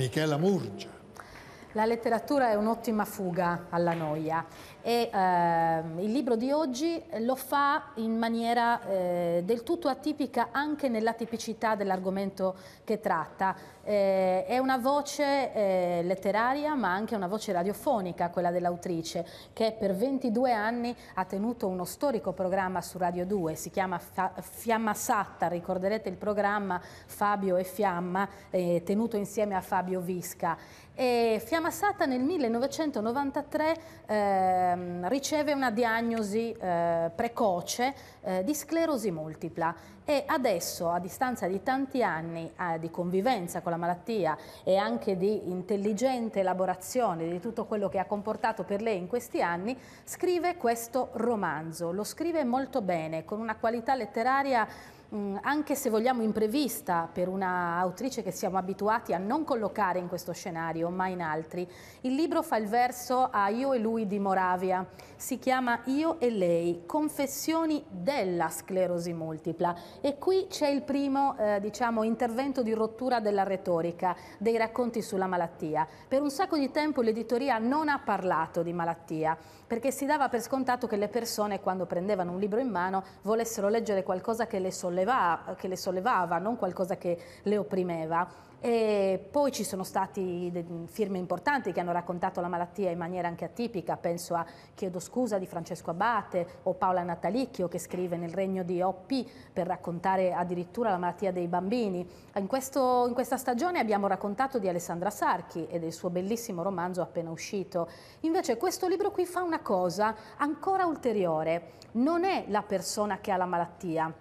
Michela Murgia, la letteratura è un'ottima fuga alla noia e eh, il libro di oggi lo fa in maniera eh, del tutto atipica anche nella tipicità dell'argomento che tratta. Eh, è una voce eh, letteraria ma anche una voce radiofonica, quella dell'autrice, che per 22 anni ha tenuto uno storico programma su Radio 2, si chiama Fa Fiamma Satta, ricorderete il programma Fabio e Fiamma, eh, tenuto insieme a Fabio Visca. E Fiamma Massata nel 1993 eh, riceve una diagnosi eh, precoce eh, di sclerosi multipla e adesso, a distanza di tanti anni di convivenza con la malattia e anche di intelligente elaborazione di tutto quello che ha comportato per lei in questi anni, scrive questo romanzo. Lo scrive molto bene, con una qualità letteraria Mm, anche se vogliamo imprevista per una autrice che siamo abituati a non collocare in questo scenario, ma in altri. Il libro fa il verso a Io e lui di Moravia. Si chiama Io e lei, confessioni della sclerosi multipla. E qui c'è il primo, eh, diciamo, intervento di rottura della retorica, dei racconti sulla malattia. Per un sacco di tempo l'editoria non ha parlato di malattia, perché si dava per scontato che le persone quando prendevano un libro in mano volessero leggere qualcosa che le sollevava sollevava, che le sollevava, non qualcosa che le opprimeva. E poi ci sono state firme importanti che hanno raccontato la malattia in maniera anche atipica, penso a Chiedo scusa di Francesco Abate o Paola Natalicchio che scrive nel regno di OP per raccontare addirittura la malattia dei bambini. In, questo, in questa stagione abbiamo raccontato di Alessandra Sarchi e del suo bellissimo romanzo appena uscito. Invece questo libro qui fa una cosa ancora ulteriore, non è la persona che ha la malattia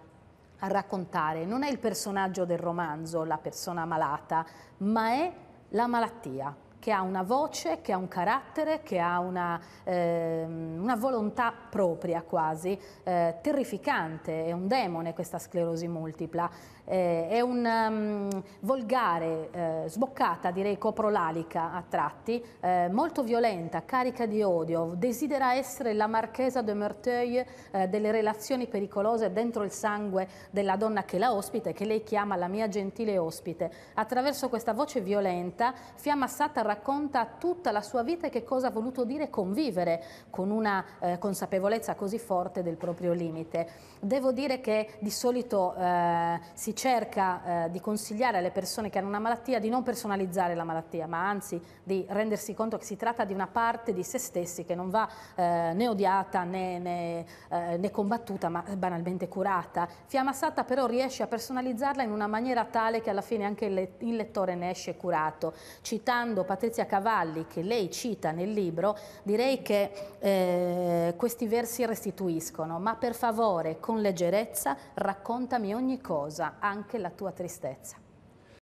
a raccontare non è il personaggio del romanzo, la persona malata, ma è la malattia, che ha una voce, che ha un carattere, che ha una, eh, una volontà propria quasi, eh, terrificante, è un demone questa sclerosi multipla, eh, è un um, volgare, eh, sboccata direi coprolalica a tratti, eh, molto violenta, carica di odio, desidera essere la marchesa de Merteuil eh, delle relazioni pericolose dentro il sangue della donna che la ospita e che lei chiama la mia gentile ospite. Attraverso questa voce violenta, Fiamma Sata racconta racconta tutta la sua vita e che cosa ha voluto dire convivere con una eh, consapevolezza così forte del proprio limite. Devo dire che di solito eh, si cerca eh, di consigliare alle persone che hanno una malattia di non personalizzare la malattia, ma anzi di rendersi conto che si tratta di una parte di se stessi che non va eh, né odiata né, né, eh, né combattuta, ma banalmente curata. Fiamma Satta però riesce a personalizzarla in una maniera tale che alla fine anche il lettore ne esce curato, citando Patrizia Cavalli che lei cita nel libro, direi che eh, questi versi restituiscono, ma per favore, con leggerezza, raccontami ogni cosa, anche la tua tristezza.